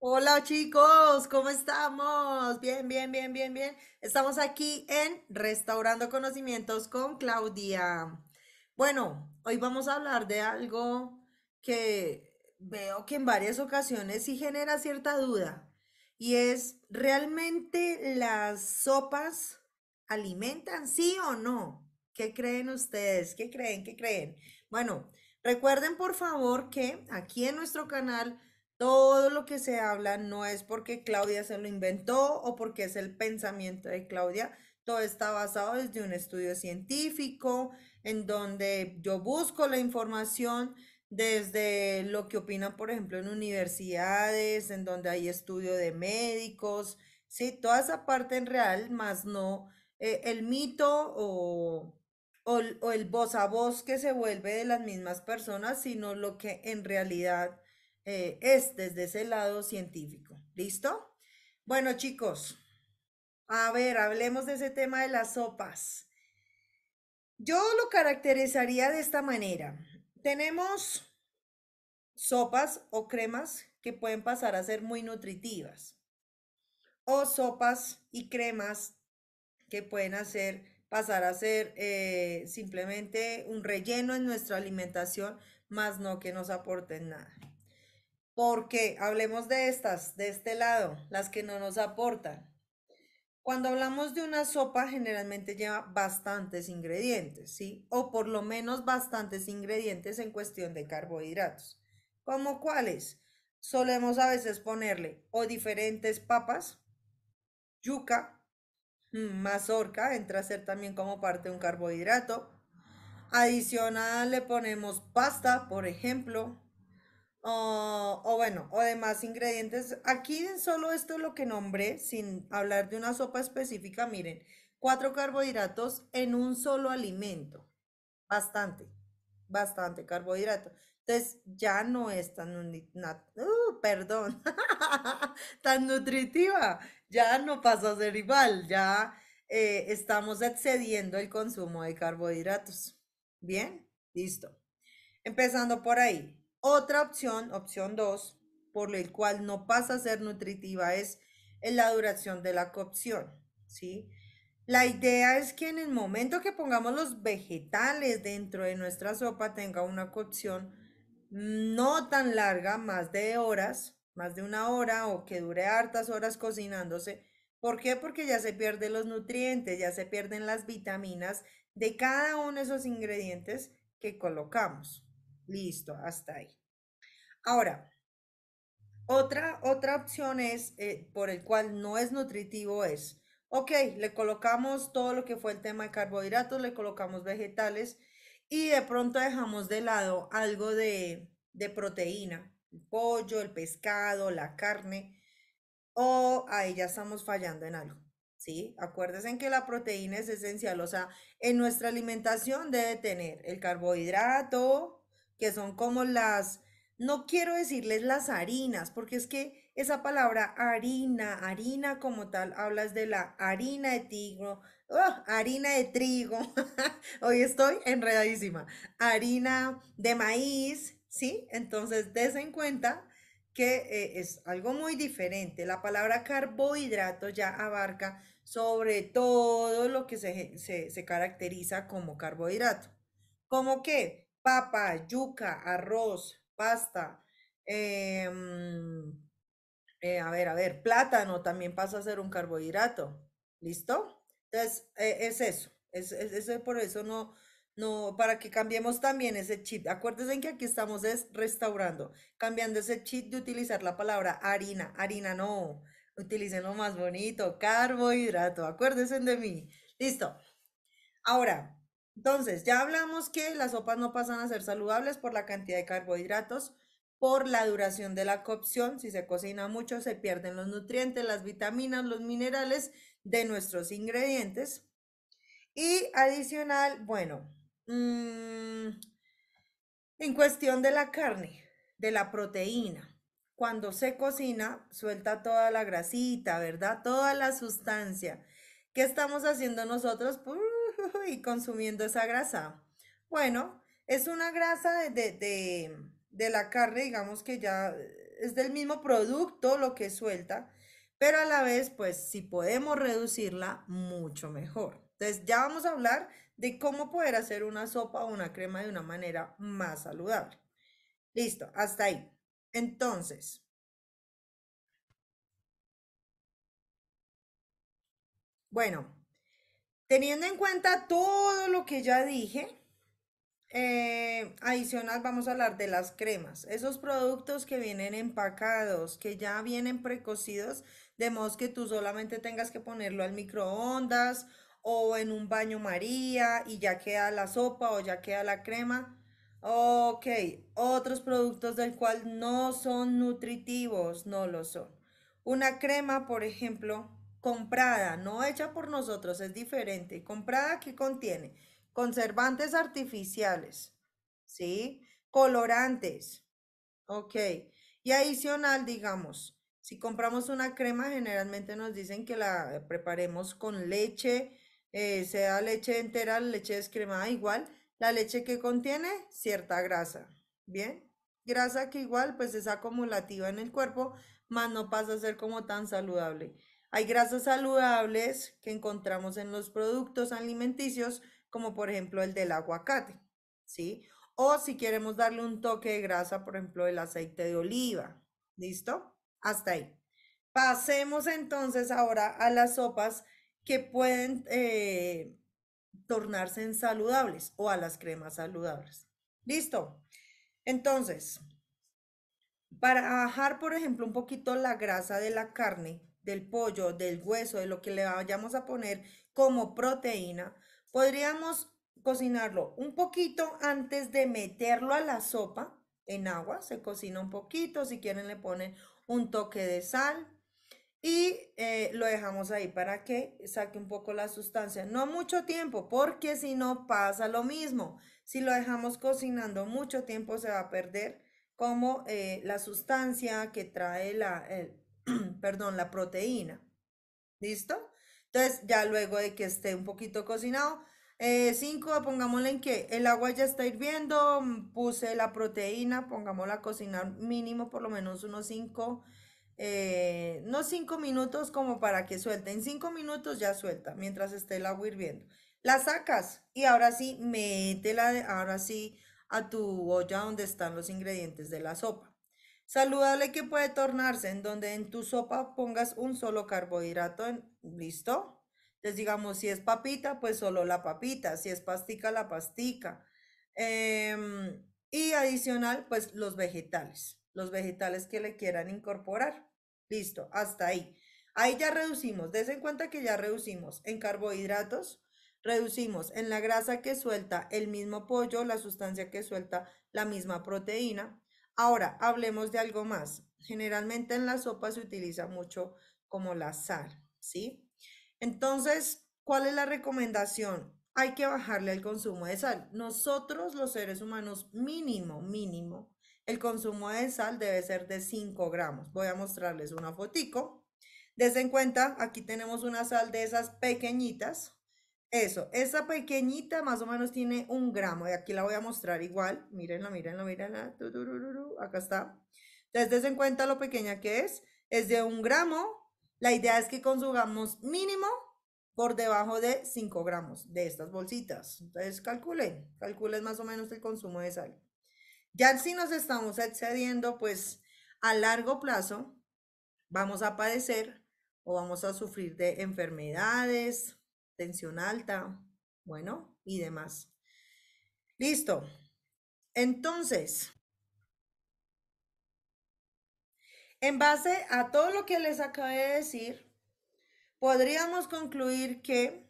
Hola chicos, ¿cómo estamos? Bien, bien, bien, bien, bien. Estamos aquí en Restaurando Conocimientos con Claudia. Bueno, hoy vamos a hablar de algo que veo que en varias ocasiones sí genera cierta duda y es, ¿realmente las sopas alimentan, sí o no? ¿Qué creen ustedes? ¿Qué creen? ¿Qué creen? Bueno, recuerden por favor que aquí en nuestro canal todo lo que se habla no es porque Claudia se lo inventó o porque es el pensamiento de Claudia. Todo está basado desde un estudio científico, en donde yo busco la información desde lo que opinan, por ejemplo, en universidades, en donde hay estudio de médicos, ¿sí? Toda esa parte en real, más no eh, el mito o, o, el voz a voz que se vuelve de las mismas personas, sino lo que en realidad eh, es desde ese lado científico. ¿Listo? Bueno, chicos, a ver, hablemos de ese tema de las sopas. Yo lo caracterizaría de esta manera. Tenemos sopas o cremas que pueden pasar a ser muy nutritivas o sopas y cremas que pueden hacer pasar a ser eh, simplemente un relleno en nuestra alimentación, más no que nos aporten nada. Porque hablemos de estas, de este lado, las que no nos aportan. Cuando hablamos de una sopa, generalmente lleva bastantes ingredientes, ¿sí? O por lo menos bastantes ingredientes en cuestión de carbohidratos. ¿Como cuáles? Solemos a veces ponerle o diferentes papas, yuca, mm, mazorca, entra a ser también como parte de un carbohidrato. Adicional le ponemos pasta, por ejemplo, o, bueno, o demás ingredientes. Aquí solo esto es lo que nombré, sin hablar de una sopa específica, miren, cuatro carbohidratos en un solo alimento. Bastante, bastante carbohidrato. Entonces ya no es tan, uh, perdón, tan nutritiva, ya no pasa a ser igual, ya eh, estamos excediendo el consumo de carbohidratos. Bien, listo. Empezando por ahí. Otra opción, opción 2, por el cual no pasa a ser nutritiva es la duración de la cocción, ¿sí? La idea es que en el momento que pongamos los vegetales dentro de nuestra sopa tenga una cocción no tan larga, más de horas, más de una hora o que dure hartas horas cocinándose. ¿Por qué? Porque ya se pierden los nutrientes, ya se pierden las vitaminas de cada uno de esos ingredientes que colocamos. Listo, hasta ahí. Ahora, otra, otra opción es, eh, por el cual no es nutritivo, es, ok, le colocamos todo lo que fue el tema de carbohidratos, le colocamos vegetales y de pronto dejamos de lado algo de, de proteína, el pollo, el pescado, la carne, o ahí ya estamos fallando en algo. ¿sí? Acuérdense que la proteína es esencial, o sea, en nuestra alimentación debe tener el carbohidrato, que son como las, no quiero decirles las harinas, porque es que esa palabra harina, harina como tal, hablas de la harina de trigo ¡ah! harina de trigo, hoy estoy enredadísima, harina de maíz, ¿sí? Entonces, des en cuenta que eh, es algo muy diferente. La palabra carbohidrato ya abarca sobre todo lo que se, caracteriza como carbohidrato. ¿Cómo que papa, yuca, arroz, pasta, em, eh, a ver, a ver, plátano también pasa a ser un carbohidrato, ¿listo? Entonces, e, es eso, es, es, por eso no, no, para que cambiemos también ese chip. Acuérdense que aquí estamos es restaurando, cambiando ese chip de utilizar la palabra harina, harina no, utilicen lo más bonito, carbohidrato, acuérdense de mí, listo. Ahora, entonces, ya hablamos que las sopas no pasan a ser saludables por la cantidad de carbohidratos, por la duración de la cocción. Si se cocina mucho, se pierden los nutrientes, las vitaminas, los minerales de nuestros ingredientes. Y adicional, bueno, mm, en cuestión de la carne, de la proteína, cuando se cocina, suelta toda la grasita, ¿verdad? Toda la sustancia. ¿Qué estamos haciendo nosotros? y consumiendo esa grasa. Bueno, es una grasa de, la carne, digamos que ya es del mismo producto lo que suelta, pero a la vez, pues si podemos reducirla, mucho mejor. Entonces ya vamos a hablar de cómo poder hacer una sopa o una crema de una manera más saludable. Listo, hasta ahí. Entonces, bueno, Teniendo en cuenta todo lo que ya dije, eh, adicional vamos a hablar de las cremas. Esos productos que vienen empacados, que ya vienen precocidos, de modo que tú solamente tengas que ponerlo al microondas o en un baño María y ya queda la sopa o ya queda la crema. Ok, otros productos del cual no son nutritivos, no lo son. Una crema, por ejemplo, comprada, no hecha por nosotros, es diferente. Comprada, ¿qué contiene? Conservantes artificiales, ¿sí? Colorantes, ok. Y adicional, digamos, si compramos una crema, generalmente nos dicen que la preparemos con leche, eh, sea leche entera, leche descremada, igual. La leche que contiene cierta grasa, ¿bien? Grasa que igual pues es acumulativa en el cuerpo, más no pasa a ser como tan saludable. Hay grasas saludables que encontramos en los productos alimenticios, como por ejemplo el del aguacate, ¿sí? O si queremos darle un toque de grasa, por ejemplo, el aceite de oliva, ¿listo? Hasta ahí. Pasemos entonces ahora a las sopas que pueden eh, tornarse en saludables o a las cremas saludables. ¿Listo? Entonces, para bajar, por ejemplo, un poquito la grasa de la carne, del pollo, del hueso, de lo que le vayamos a poner como proteína, podríamos cocinarlo un poquito antes de meterlo a la sopa en agua. Se cocina un poquito, si quieren le ponen un toque de sal y eh, lo dejamos ahí para que saque un poco la sustancia. No mucho tiempo, porque si no pasa lo mismo. Si lo dejamos cocinando mucho tiempo se va a perder como eh, la sustancia que trae la, perdón, la proteína. ¿Listo? Entonces, ya luego de que esté un poquito cocinado, 5, eh, pongámosla pongámosle en que el agua ya está hirviendo, mm, puse la proteína, pongámosla a cocinar mínimo por lo menos unos 5, eh, no 5 minutos como para que suelte. En 5 minutos ya suelta mientras esté el agua hirviendo. La sacas y ahora sí, métela, ahora sí, a tu olla donde están los ingredientes de la sopa. Saludable que puede tornarse en donde en tu sopa pongas un solo carbohidrato, ¿listo? Entonces digamos, si es papita, pues solo la papita, si es pastica, la pastica. Em, y adicional, pues los vegetales, los vegetales que le quieran incorporar. Listo, hasta ahí. Ahí ya reducimos, des en cuenta que ya reducimos en carbohidratos, reducimos en la grasa que suelta el mismo pollo, la sustancia que suelta la misma proteína, Ahora, hablemos de algo más. Generalmente en la sopa se utiliza mucho como la sal, ¿sí? Entonces, ¿cuál es la recomendación? Hay que bajarle el consumo de sal. Nosotros los seres humanos, mínimo, mínimo, el consumo de sal debe ser de 5 gramos. Voy a mostrarles una fotico. Desde en cuenta, aquí tenemos una sal de esas pequeñitas, eso, esa pequeñita más o menos tiene un gramo y aquí la voy a mostrar igual. Mírenla, mírenla, mírenla. Acá está. Entonces, en cuenta lo pequeña que es. Es de un gramo. La idea es que consumamos mínimo por debajo de 5 gramos de estas bolsitas. Entonces, calculen, calculen más o menos el consumo de sal. Ya si nos estamos excediendo, pues a largo plazo vamos a padecer o vamos a sufrir de enfermedades, tensión alta, bueno, y demás. Listo. Entonces, en base a todo lo que les acabé de decir, podríamos concluir que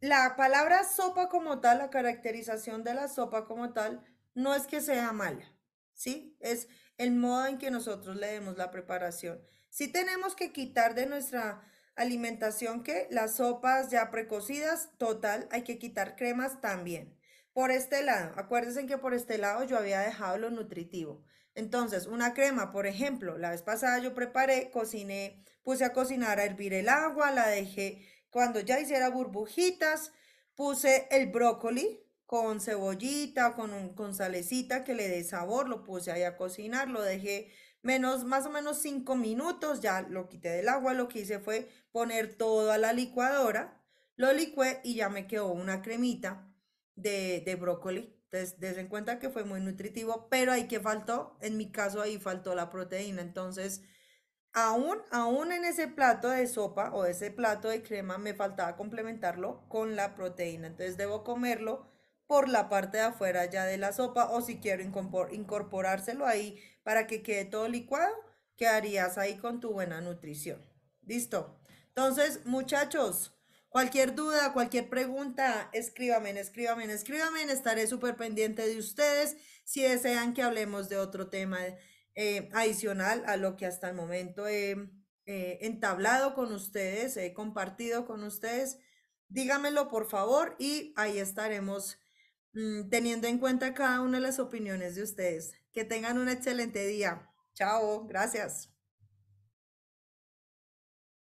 la palabra sopa como tal, la caracterización de la sopa como tal, no es que sea mala, ¿sí? Es el modo en que nosotros le demos la preparación. Si tenemos que quitar de nuestra alimentación que las sopas ya precocidas, total, hay que quitar cremas también. Por este lado, acuérdense que por este lado yo había dejado lo nutritivo. Entonces, una crema, por ejemplo, la vez pasada yo preparé, cociné, puse a cocinar a hervir el agua, la dejé cuando ya hiciera burbujitas, puse el brócoli con cebollita, con, un, con salecita que le dé sabor, lo puse ahí a cocinar, lo dejé menos más o menos cinco minutos, ya lo quité del agua, lo que hice fue poner todo a la licuadora, lo licué y ya me quedó una cremita de, brócoli. Entonces, en cuenta que fue muy nutritivo, pero ahí que faltó, en mi caso ahí faltó la proteína, entonces aún, aún en ese plato de sopa o ese plato de crema me faltaba complementarlo con la proteína. Entonces debo comerlo por la parte de afuera ya de la sopa o si quiero incorporárselo ahí para que quede todo licuado, quedarías ahí con tu buena nutrición. ¿Listo? Entonces, muchachos, cualquier duda, cualquier pregunta, escríbame, escríbame, escríbame, Estaré súper pendiente de ustedes si desean que hablemos de otro tema eh, adicional a lo que hasta el momento he entablado con ustedes, he compartido con ustedes. Dígamelo, por favor, y ahí estaremos Mm, teniendo en cuenta cada una de las opiniones de ustedes. Que tengan un excelente día. Chao, gracias.